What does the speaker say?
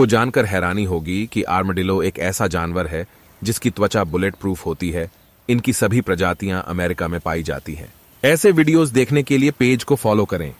आपको जानकर हैरानी होगी कि आर्मडिलो एक ऐसा जानवर है जिसकी त्वचा बुलेट प्रूफ होती है इनकी सभी प्रजातियां अमेरिका में पाई जाती हैं ऐसे वीडियोस देखने के लिए पेज को फॉलो करें